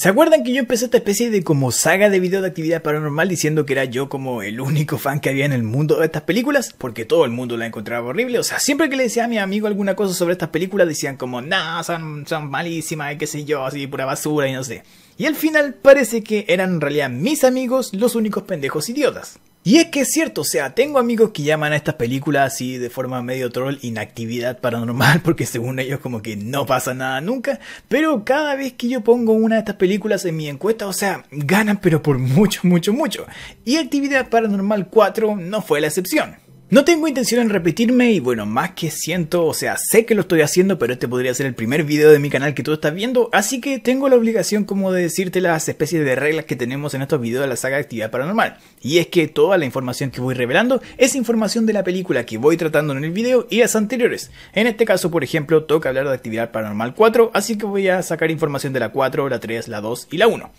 ¿Se acuerdan que yo empecé esta especie de como saga de video de actividad paranormal diciendo que era yo como el único fan que había en el mundo de estas películas? Porque todo el mundo la encontraba horrible. O sea, siempre que le decía a mi amigo alguna cosa sobre estas películas, decían como, nah, son, son y qué sé yo, así, pura basura y no sé. Y al final parece que eran en realidad mis amigos los únicos pendejos idiotas. Y es que es cierto, o sea, tengo amigos que llaman a estas películas así de forma medio troll inactividad paranormal, porque según ellos como que no pasa nada nunca, pero cada vez que yo pongo una de estas películas en mi encuesta, o sea, ganan pero por mucho, mucho, mucho. Y actividad paranormal 4 no fue la excepción. No tengo intención en repetirme y bueno, más que siento, o sea, sé que lo estoy haciendo, pero este podría ser el primer video de mi canal que tú estás viendo, así que tengo la obligación como de decirte las especies de reglas que tenemos en estos videos de la saga de actividad paranormal. Y es que toda la información que voy revelando es información de la película que voy tratando en el video y las anteriores. En este caso, por ejemplo, toca hablar de actividad paranormal 4, así que voy a sacar información de la 4, la 3, la 2 y la 1.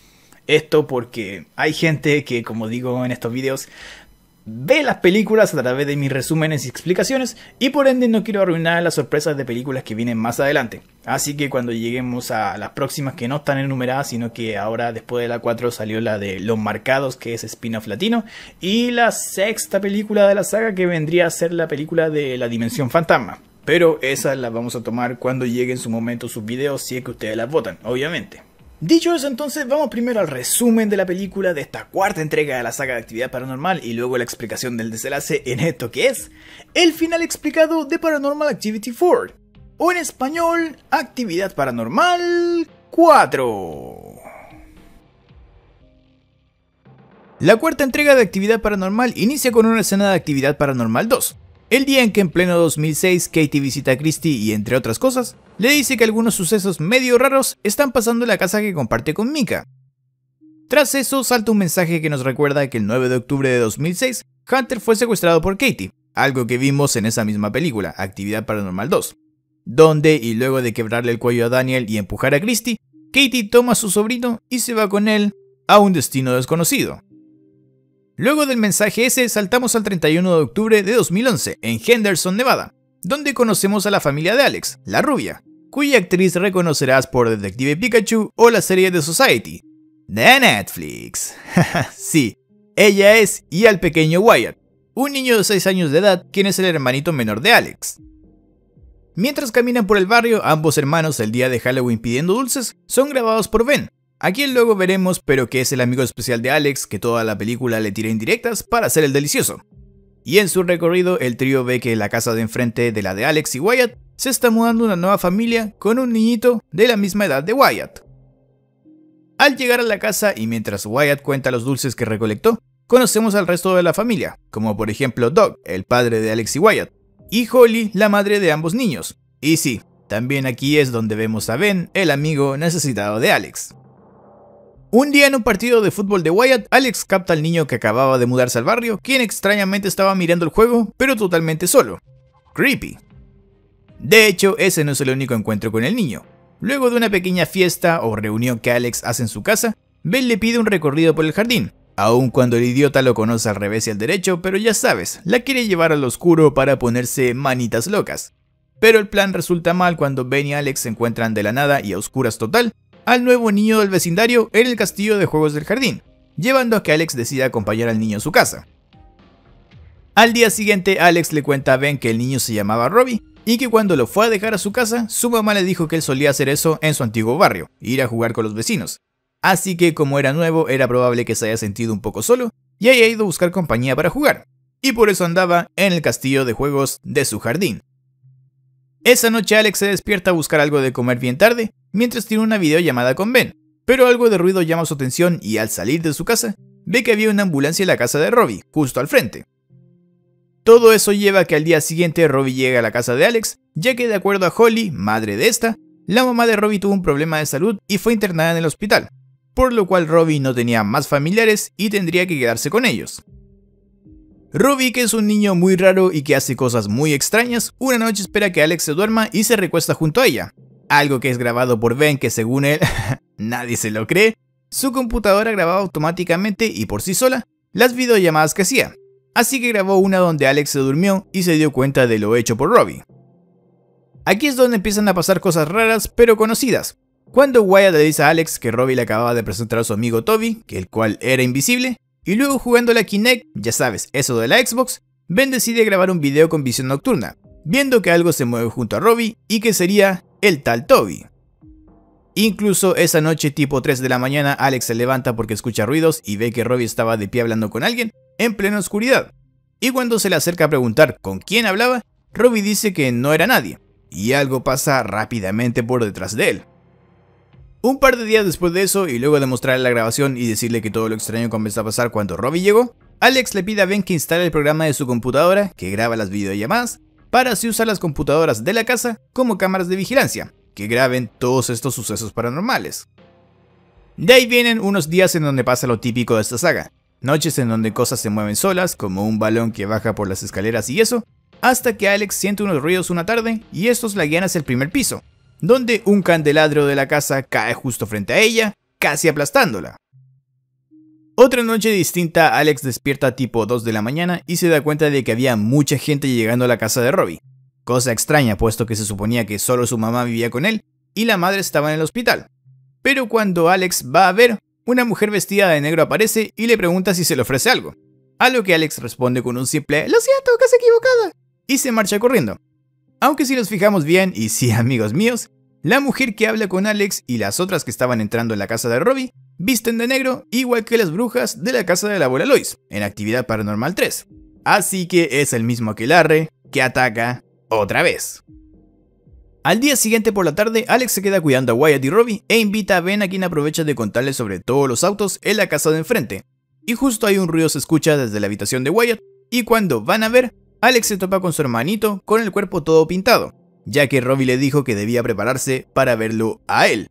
Esto porque hay gente que, como digo en estos videos, de las películas a través de mis resúmenes y explicaciones y por ende no quiero arruinar las sorpresas de películas que vienen más adelante. Así que cuando lleguemos a las próximas que no están enumeradas, sino que ahora después de la 4 salió la de Los Marcados, que es spin-off latino, y la sexta película de la saga que vendría a ser la película de La Dimensión Fantasma. Pero esas las vamos a tomar cuando lleguen su momento sus videos, si es que ustedes las votan, obviamente. Dicho eso, entonces vamos primero al resumen de la película de esta cuarta entrega de la saga de actividad paranormal y luego la explicación del desenlace en esto que es el final explicado de Paranormal Activity 4 o en español Actividad Paranormal 4. La cuarta entrega de Actividad Paranormal inicia con una escena de Actividad Paranormal 2, el día en que en pleno 2006 Katie visita a Christie y entre otras cosas, le dice que algunos sucesos medio raros están pasando en la casa que comparte con Mika. Tras eso salta un mensaje que nos recuerda que el 9 de octubre de 2006 Hunter fue secuestrado por Katie, algo que vimos en esa misma película, Actividad Paranormal 2, donde y luego de quebrarle el cuello a Daniel y empujar a Christy, Katie toma a su sobrino y se va con él a un destino desconocido. Luego del mensaje ese, saltamos al 31 de octubre de 2011, en Henderson, Nevada, donde conocemos a la familia de Alex, la rubia, cuya actriz reconocerás por Detective Pikachu o la serie de Society, de Netflix. sí, ella es y al pequeño Wyatt, un niño de 6 años de edad, quien es el hermanito menor de Alex. Mientras caminan por el barrio, ambos hermanos el día de Halloween pidiendo dulces, son grabados por Ben, Aquí luego veremos, pero que es el amigo especial de Alex que toda la película le tira indirectas para hacer el delicioso. Y en su recorrido el trío ve que la casa de enfrente de la de Alex y Wyatt se está mudando una nueva familia con un niñito de la misma edad de Wyatt. Al llegar a la casa y mientras Wyatt cuenta los dulces que recolectó, conocemos al resto de la familia, como por ejemplo Doug, el padre de Alex y Wyatt, y Holly, la madre de ambos niños. Y sí, también aquí es donde vemos a Ben, el amigo necesitado de Alex. Un día en un partido de fútbol de Wyatt, Alex capta al niño que acababa de mudarse al barrio, quien extrañamente estaba mirando el juego, pero totalmente solo. Creepy. De hecho, ese no es el único encuentro con el niño. Luego de una pequeña fiesta o reunión que Alex hace en su casa, Ben le pide un recorrido por el jardín, aun cuando el idiota lo conoce al revés y al derecho, pero ya sabes, la quiere llevar al oscuro para ponerse manitas locas. Pero el plan resulta mal cuando Ben y Alex se encuentran de la nada y a oscuras total, al nuevo niño del vecindario en el castillo de juegos del jardín, llevando a que Alex decida acompañar al niño a su casa. Al día siguiente, Alex le cuenta a Ben que el niño se llamaba Robbie y que cuando lo fue a dejar a su casa, su mamá le dijo que él solía hacer eso en su antiguo barrio, ir a jugar con los vecinos. Así que como era nuevo, era probable que se haya sentido un poco solo y haya ido a buscar compañía para jugar. Y por eso andaba en el castillo de juegos de su jardín, esa noche Alex se despierta a buscar algo de comer bien tarde, mientras tiene una videollamada con Ben, pero algo de ruido llama su atención y al salir de su casa, ve que había una ambulancia en la casa de Robbie, justo al frente. Todo eso lleva a que al día siguiente Robbie llegue a la casa de Alex, ya que de acuerdo a Holly, madre de esta, la mamá de Robbie tuvo un problema de salud y fue internada en el hospital, por lo cual Robbie no tenía más familiares y tendría que quedarse con ellos. Ruby, que es un niño muy raro y que hace cosas muy extrañas, una noche espera que Alex se duerma y se recuesta junto a ella. Algo que es grabado por Ben que según él, nadie se lo cree, su computadora grababa automáticamente y por sí sola las videollamadas que hacía. Así que grabó una donde Alex se durmió y se dio cuenta de lo hecho por Robbie. Aquí es donde empiezan a pasar cosas raras pero conocidas. Cuando Wyatt le dice a Alex que Robbie le acababa de presentar a su amigo Toby, que el cual era invisible, y luego jugando la Kinect, ya sabes, eso de la Xbox, Ben decide grabar un video con visión nocturna, viendo que algo se mueve junto a Robbie y que sería el tal Toby. Incluso esa noche tipo 3 de la mañana Alex se levanta porque escucha ruidos y ve que Robbie estaba de pie hablando con alguien en plena oscuridad. Y cuando se le acerca a preguntar con quién hablaba, Robbie dice que no era nadie, y algo pasa rápidamente por detrás de él. Un par de días después de eso, y luego de mostrarle la grabación y decirle que todo lo extraño comenzó a pasar cuando Robbie llegó, Alex le pide a Ben que instale el programa de su computadora, que graba las videollamadas, para así usar las computadoras de la casa como cámaras de vigilancia, que graben todos estos sucesos paranormales. De ahí vienen unos días en donde pasa lo típico de esta saga, noches en donde cosas se mueven solas, como un balón que baja por las escaleras y eso, hasta que Alex siente unos ruidos una tarde y estos la guían hacia el primer piso, donde un candelabro de la casa cae justo frente a ella, casi aplastándola. Otra noche distinta, Alex despierta tipo 2 de la mañana y se da cuenta de que había mucha gente llegando a la casa de Robbie. Cosa extraña, puesto que se suponía que solo su mamá vivía con él y la madre estaba en el hospital. Pero cuando Alex va a ver, una mujer vestida de negro aparece y le pregunta si se le ofrece algo. A lo que Alex responde con un simple Lo siento, que equivocada. Y se marcha corriendo. Aunque si nos fijamos bien, y sí amigos míos, la mujer que habla con Alex y las otras que estaban entrando en la casa de Robbie visten de negro igual que las brujas de la casa de la abuela Lois en Actividad Paranormal 3. Así que es el mismo aquelarre que ataca otra vez. Al día siguiente por la tarde, Alex se queda cuidando a Wyatt y Robbie e invita a Ben a quien aprovecha de contarles sobre todos los autos en la casa de enfrente. Y justo ahí un ruido se escucha desde la habitación de Wyatt y cuando van a ver, Alex se topa con su hermanito con el cuerpo todo pintado, ya que Robbie le dijo que debía prepararse para verlo a él.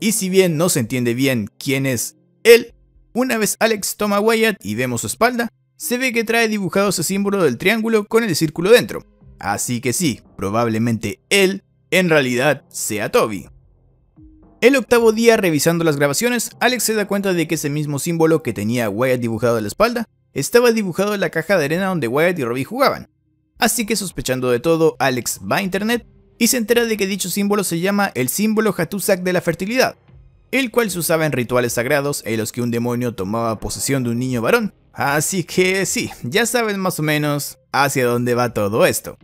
Y si bien no se entiende bien quién es él, una vez Alex toma Wyatt y vemos su espalda, se ve que trae dibujado ese símbolo del triángulo con el círculo dentro. Así que sí, probablemente él en realidad sea Toby. El octavo día revisando las grabaciones, Alex se da cuenta de que ese mismo símbolo que tenía Wyatt dibujado en la espalda estaba dibujado en la caja de arena donde Wyatt y Robbie jugaban. Así que sospechando de todo, Alex va a internet y se entera de que dicho símbolo se llama el símbolo Hatusak de la fertilidad, el cual se usaba en rituales sagrados en los que un demonio tomaba posesión de un niño varón. Así que sí, ya saben más o menos hacia dónde va todo esto.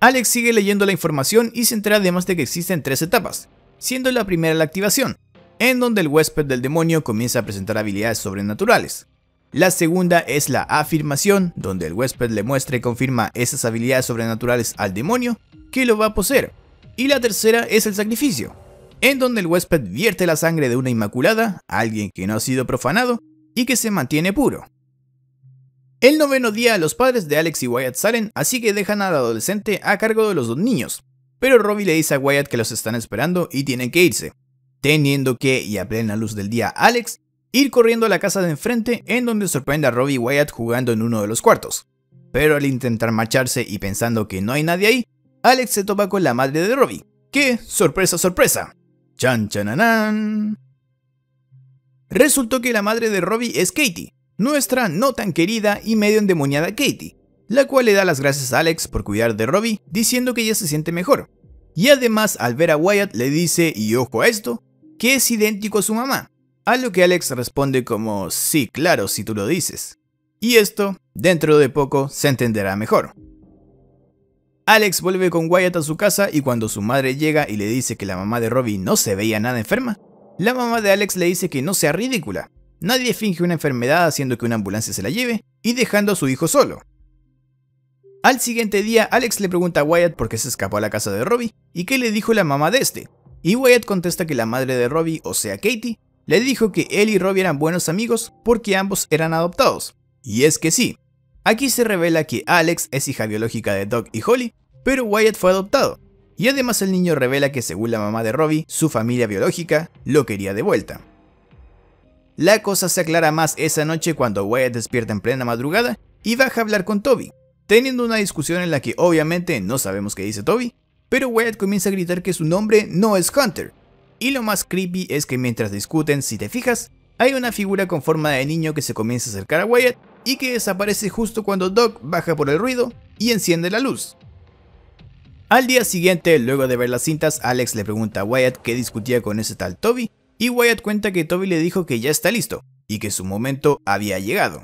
Alex sigue leyendo la información y se entera además de que existen tres etapas, siendo la primera la activación, en donde el huésped del demonio comienza a presentar habilidades sobrenaturales. La segunda es la afirmación, donde el huésped le muestra y confirma esas habilidades sobrenaturales al demonio que lo va a poseer. Y la tercera es el sacrificio, en donde el huésped vierte la sangre de una inmaculada, alguien que no ha sido profanado y que se mantiene puro. El noveno día los padres de Alex y Wyatt salen, así que dejan al adolescente a cargo de los dos niños, pero Robbie le dice a Wyatt que los están esperando y tienen que irse, teniendo que, y a plena luz del día, Alex ir corriendo a la casa de enfrente en donde sorprende a Robbie Wyatt jugando en uno de los cuartos. Pero al intentar marcharse y pensando que no hay nadie ahí, Alex se topa con la madre de Robbie, que, sorpresa, sorpresa, chan chananan. Resultó que la madre de Robbie es Katie, nuestra no tan querida y medio endemoniada Katie, la cual le da las gracias a Alex por cuidar de Robbie diciendo que ella se siente mejor. Y además al ver a Wyatt le dice, y ojo a esto, que es idéntico a su mamá, a lo que Alex responde como, sí, claro, si tú lo dices. Y esto, dentro de poco, se entenderá mejor. Alex vuelve con Wyatt a su casa y cuando su madre llega y le dice que la mamá de Robbie no se veía nada enferma, la mamá de Alex le dice que no sea ridícula. Nadie finge una enfermedad haciendo que una ambulancia se la lleve y dejando a su hijo solo. Al siguiente día, Alex le pregunta a Wyatt por qué se escapó a la casa de Robbie y qué le dijo la mamá de este. Y Wyatt contesta que la madre de Robbie, o sea Katie, le dijo que él y Robbie eran buenos amigos porque ambos eran adoptados. Y es que sí, aquí se revela que Alex es hija biológica de Doug y Holly, pero Wyatt fue adoptado. Y además el niño revela que según la mamá de Robbie, su familia biológica lo quería de vuelta. La cosa se aclara más esa noche cuando Wyatt despierta en plena madrugada y baja a hablar con Toby, teniendo una discusión en la que obviamente no sabemos qué dice Toby, pero Wyatt comienza a gritar que su nombre no es Hunter, y lo más creepy es que mientras discuten, si te fijas, hay una figura con forma de niño que se comienza a acercar a Wyatt y que desaparece justo cuando Doc baja por el ruido y enciende la luz. Al día siguiente, luego de ver las cintas, Alex le pregunta a Wyatt qué discutía con ese tal Toby y Wyatt cuenta que Toby le dijo que ya está listo y que su momento había llegado.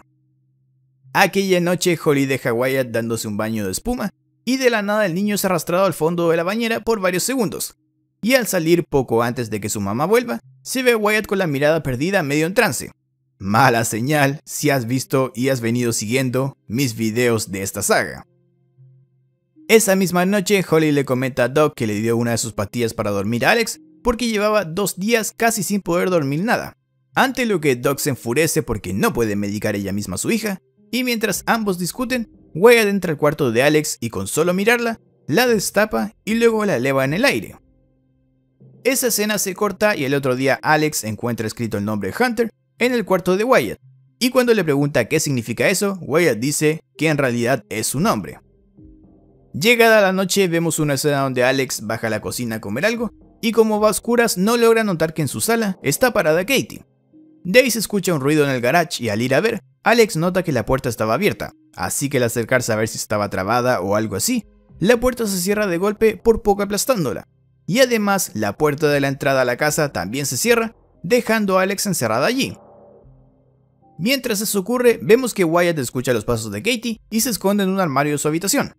Aquella noche, Holly deja a Wyatt dándose un baño de espuma y de la nada el niño es arrastrado al fondo de la bañera por varios segundos, y al salir poco antes de que su mamá vuelva, se ve Wyatt con la mirada perdida medio en trance. Mala señal si has visto y has venido siguiendo mis videos de esta saga. Esa misma noche, Holly le comenta a Doc que le dio una de sus patillas para dormir a Alex porque llevaba dos días casi sin poder dormir nada. Ante lo que Doc se enfurece porque no puede medicar ella misma a su hija, y mientras ambos discuten, Wyatt entra al cuarto de Alex y con solo mirarla, la destapa y luego la eleva en el aire. Esa escena se corta y el otro día Alex encuentra escrito el nombre Hunter en el cuarto de Wyatt. Y cuando le pregunta qué significa eso, Wyatt dice que en realidad es su nombre. Llegada la noche vemos una escena donde Alex baja a la cocina a comer algo y como va a oscuras no logra notar que en su sala está parada Katie. Daisy escucha un ruido en el garage y al ir a ver, Alex nota que la puerta estaba abierta, así que al acercarse a ver si estaba trabada o algo así, la puerta se cierra de golpe por poco aplastándola y además la puerta de la entrada a la casa también se cierra, dejando a Alex encerrada allí. Mientras eso ocurre, vemos que Wyatt escucha los pasos de Katie y se esconde en un armario de su habitación,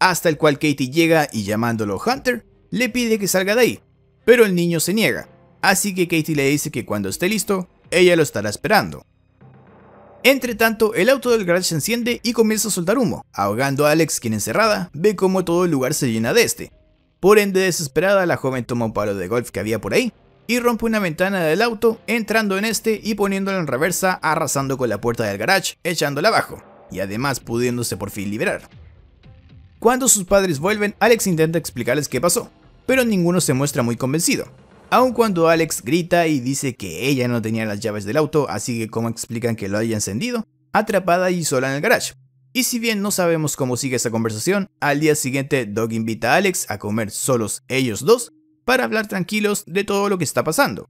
hasta el cual Katie llega y llamándolo Hunter, le pide que salga de ahí, pero el niño se niega, así que Katie le dice que cuando esté listo, ella lo estará esperando. Entre tanto, el auto del garage se enciende y comienza a soltar humo, ahogando a Alex quien encerrada ve cómo todo el lugar se llena de este, por ende desesperada, la joven toma un palo de golf que había por ahí y rompe una ventana del auto, entrando en este y poniéndolo en reversa, arrasando con la puerta del garage, echándola abajo, y además pudiéndose por fin liberar. Cuando sus padres vuelven, Alex intenta explicarles qué pasó, pero ninguno se muestra muy convencido. Aun cuando Alex grita y dice que ella no tenía las llaves del auto, así que como explican que lo haya encendido, atrapada y sola en el garage, y si bien no sabemos cómo sigue esa conversación, al día siguiente Doug invita a Alex a comer solos ellos dos para hablar tranquilos de todo lo que está pasando.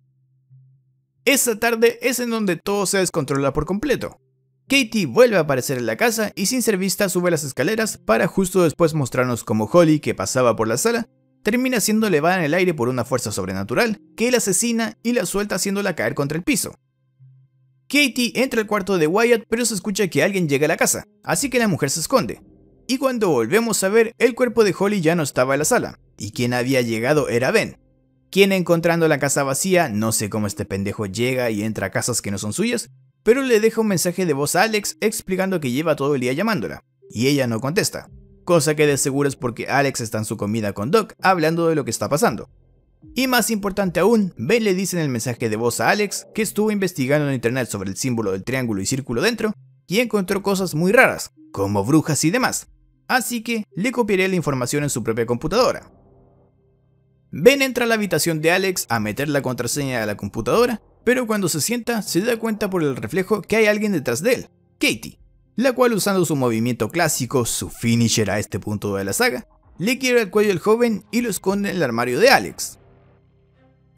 Esa tarde es en donde todo se descontrola por completo. Katie vuelve a aparecer en la casa y sin ser vista sube las escaleras para justo después mostrarnos cómo Holly, que pasaba por la sala, termina siendo elevada en el aire por una fuerza sobrenatural que la asesina y la suelta haciéndola caer contra el piso. Katie entra al cuarto de Wyatt, pero se escucha que alguien llega a la casa, así que la mujer se esconde. Y cuando volvemos a ver, el cuerpo de Holly ya no estaba en la sala, y quien había llegado era Ben, quien encontrando la casa vacía, no sé cómo este pendejo llega y entra a casas que no son suyas, pero le deja un mensaje de voz a Alex explicando que lleva todo el día llamándola, y ella no contesta, cosa que de seguro es porque Alex está en su comida con Doc hablando de lo que está pasando. Y más importante aún, Ben le dice en el mensaje de voz a Alex que estuvo investigando en internet sobre el símbolo del triángulo y círculo dentro y encontró cosas muy raras, como brujas y demás. Así que le copiaré la información en su propia computadora. Ben entra a la habitación de Alex a meter la contraseña de la computadora, pero cuando se sienta se da cuenta por el reflejo que hay alguien detrás de él, Katie, la cual usando su movimiento clásico, su finisher a este punto de la saga, le quiebra el cuello al joven y lo esconde en el armario de Alex.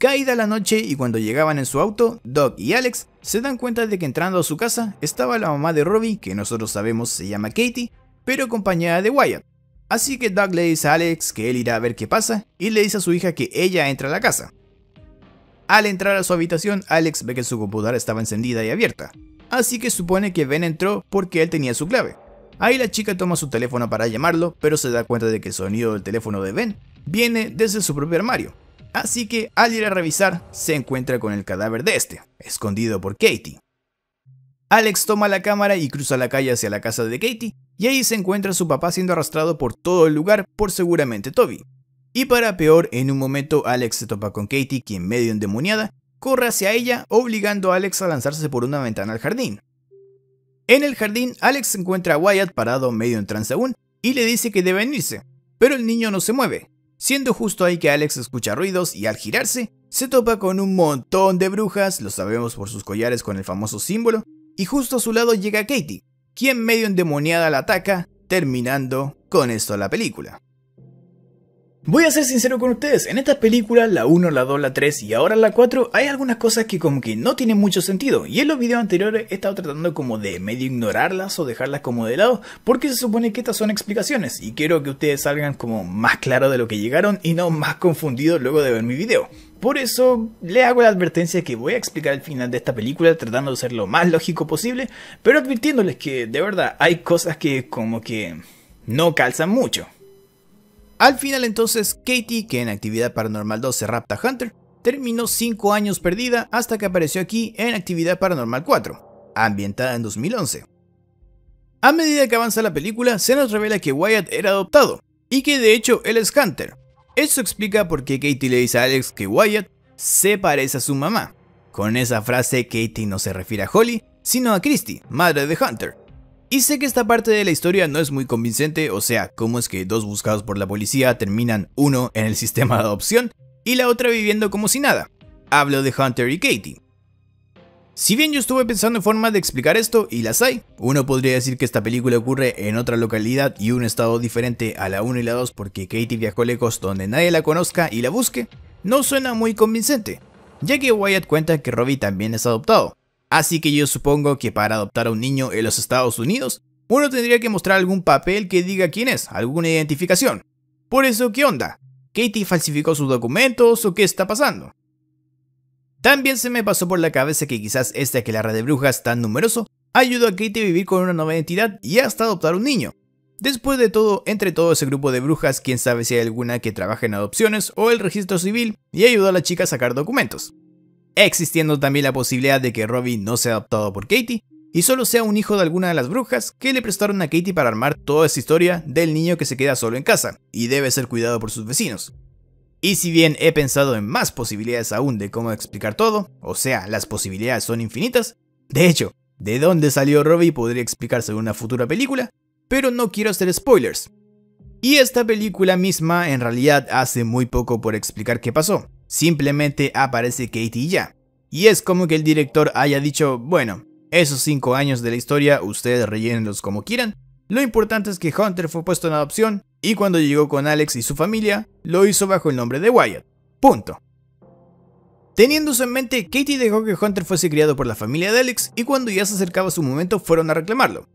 Caída la noche y cuando llegaban en su auto, Doug y Alex se dan cuenta de que entrando a su casa estaba la mamá de Robbie, que nosotros sabemos se llama Katie, pero acompañada de Wyatt. Así que Doug le dice a Alex que él irá a ver qué pasa y le dice a su hija que ella entra a la casa. Al entrar a su habitación, Alex ve que su computadora estaba encendida y abierta, así que supone que Ben entró porque él tenía su clave. Ahí la chica toma su teléfono para llamarlo, pero se da cuenta de que el sonido del teléfono de Ben viene desde su propio armario, así que al ir a revisar, se encuentra con el cadáver de este, escondido por Katie. Alex toma la cámara y cruza la calle hacia la casa de Katie, y ahí se encuentra a su papá siendo arrastrado por todo el lugar por seguramente Toby. Y para peor, en un momento Alex se topa con Katie, quien medio endemoniada, corre hacia ella, obligando a Alex a lanzarse por una ventana al jardín. En el jardín, Alex encuentra a Wyatt parado medio en trance aún y le dice que debe irse, pero el niño no se mueve, Siendo justo ahí que Alex escucha ruidos y al girarse, se topa con un montón de brujas, lo sabemos por sus collares con el famoso símbolo, y justo a su lado llega Katie, quien medio endemoniada la ataca, terminando con esto la película. Voy a ser sincero con ustedes, en estas películas, la 1, la 2, la 3 y ahora la 4, hay algunas cosas que como que no tienen mucho sentido y en los videos anteriores he estado tratando como de medio ignorarlas o dejarlas como de lado porque se supone que estas son explicaciones y quiero que ustedes salgan como más claros de lo que llegaron y no más confundidos luego de ver mi video. Por eso le hago la advertencia que voy a explicar el final de esta película tratando de ser lo más lógico posible, pero advirtiéndoles que de verdad hay cosas que como que no calzan mucho. Al final entonces, Katie, que en Actividad Paranormal 2 se rapta a Hunter, terminó 5 años perdida hasta que apareció aquí en Actividad Paranormal 4, ambientada en 2011. A medida que avanza la película, se nos revela que Wyatt era adoptado, y que de hecho él es Hunter. Eso explica por qué Katie le dice a Alex que Wyatt se parece a su mamá. Con esa frase, Katie no se refiere a Holly, sino a Christy, madre de Hunter, y sé que esta parte de la historia no es muy convincente, o sea, cómo es que dos buscados por la policía terminan uno en el sistema de adopción y la otra viviendo como si nada. Hablo de Hunter y Katie. Si bien yo estuve pensando en formas de explicar esto, y las hay, uno podría decir que esta película ocurre en otra localidad y un estado diferente a la 1 y la 2 porque Katie viajó lejos donde nadie la conozca y la busque, no suena muy convincente, ya que Wyatt cuenta que Robbie también es adoptado, Así que yo supongo que para adoptar a un niño en los Estados Unidos, uno tendría que mostrar algún papel que diga quién es, alguna identificación. Por eso, ¿qué onda? ¿Katie falsificó sus documentos o qué está pasando? También se me pasó por la cabeza que quizás este red de brujas tan numeroso ayudó a Katie a vivir con una nueva identidad y hasta adoptar un niño. Después de todo, entre todo ese grupo de brujas, quién sabe si hay alguna que trabaja en adopciones o el registro civil y ayudó a la chica a sacar documentos existiendo también la posibilidad de que Robbie no sea adoptado por Katie y solo sea un hijo de alguna de las brujas que le prestaron a Katie para armar toda esa historia del niño que se queda solo en casa y debe ser cuidado por sus vecinos. Y si bien he pensado en más posibilidades aún de cómo explicar todo, o sea, las posibilidades son infinitas, de hecho, de dónde salió Robbie podría explicarse en una futura película, pero no quiero hacer spoilers. Y esta película misma en realidad hace muy poco por explicar qué pasó, Simplemente aparece Katie ya. Y es como que el director haya dicho, bueno, esos 5 años de la historia ustedes rellenenlos como quieran. Lo importante es que Hunter fue puesto en adopción y cuando llegó con Alex y su familia, lo hizo bajo el nombre de Wyatt. Punto. Teniéndose en mente, Katie dejó que Hunter fuese criado por la familia de Alex y cuando ya se acercaba su momento fueron a reclamarlo.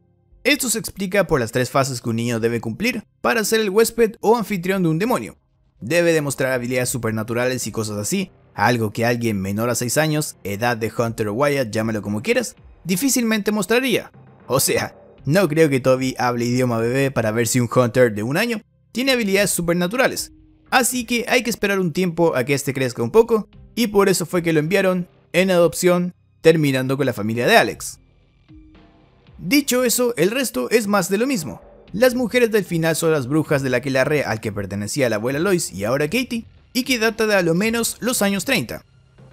Esto se explica por las tres fases que un niño debe cumplir para ser el huésped o anfitrión de un demonio, Debe demostrar habilidades supernaturales y cosas así, algo que alguien menor a 6 años, edad de Hunter o Wyatt, llámalo como quieras, difícilmente mostraría. O sea, no creo que Toby hable idioma bebé para ver si un Hunter de un año tiene habilidades supernaturales. Así que hay que esperar un tiempo a que este crezca un poco, y por eso fue que lo enviaron en adopción, terminando con la familia de Alex. Dicho eso, el resto es más de lo mismo. Las mujeres del final son las brujas de la que la re al que pertenecía la abuela Lois y ahora Katie, y que data de a lo menos los años 30.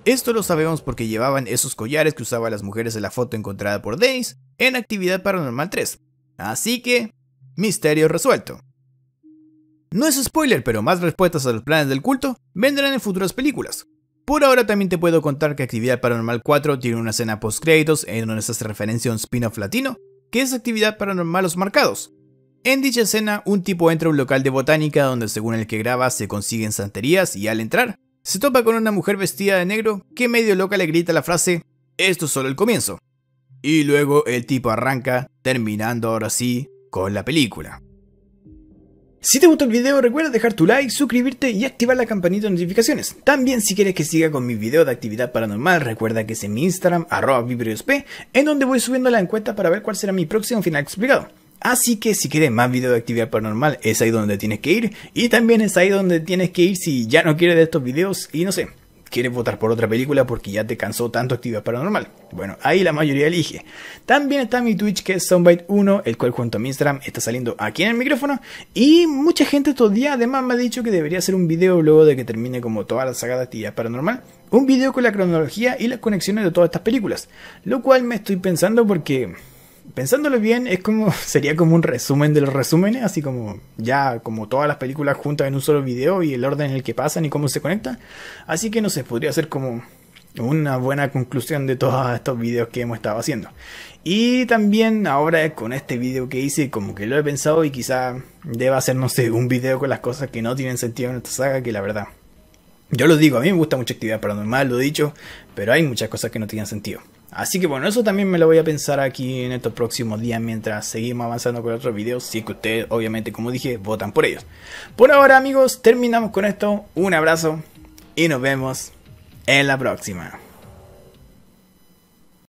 Esto lo sabemos porque llevaban esos collares que usaban las mujeres de la foto encontrada por Days en Actividad Paranormal 3. Así que, misterio resuelto. No es spoiler, pero más respuestas a los planes del culto vendrán en futuras películas. Por ahora también te puedo contar que Actividad Paranormal 4 tiene una escena post-créditos en donde se hace referencia a un spin-off latino, que es Actividad Paranormal Los Marcados, en dicha escena, un tipo entra a un local de botánica donde según el que graba se consiguen santerías y al entrar, se topa con una mujer vestida de negro que medio loca le grita la frase, esto es solo el comienzo. Y luego el tipo arranca, terminando ahora sí con la película. Si te gustó el video recuerda dejar tu like, suscribirte y activar la campanita de notificaciones. También si quieres que siga con mi videos de actividad paranormal recuerda que es en mi Instagram arroba en donde voy subiendo la encuesta para ver cuál será mi próximo final explicado. Así que si quieres más videos de actividad paranormal, es ahí donde tienes que ir. Y también es ahí donde tienes que ir si ya no quieres de estos videos y no sé, quieres votar por otra película porque ya te cansó tanto actividad paranormal. Bueno, ahí la mayoría elige. También está mi Twitch que es Soundbite1, el cual junto a mi Instagram está saliendo aquí en el micrófono. Y mucha gente estos días además me ha dicho que debería hacer un video luego de que termine como toda la saga de actividad paranormal. Un video con la cronología y las conexiones de todas estas películas. Lo cual me estoy pensando porque pensándolo bien, es como sería como un resumen de los resúmenes, así como ya como todas las películas juntas en un solo video y el orden en el que pasan y cómo se conectan. Así que no sé, podría ser como una buena conclusión de todos estos videos que hemos estado haciendo. Y también ahora con este video que hice, como que lo he pensado y quizá deba hacer, no sé, un video con las cosas que no tienen sentido en esta saga, que la verdad. Yo lo digo, a mí me gusta mucha actividad paranormal, lo he dicho, pero hay muchas cosas que no tienen sentido. Así que bueno, eso también me lo voy a pensar aquí en estos próximos días mientras seguimos avanzando con otros videos, si es que ustedes obviamente como dije votan por ellos. Por ahora amigos, terminamos con esto, un abrazo y nos vemos en la próxima.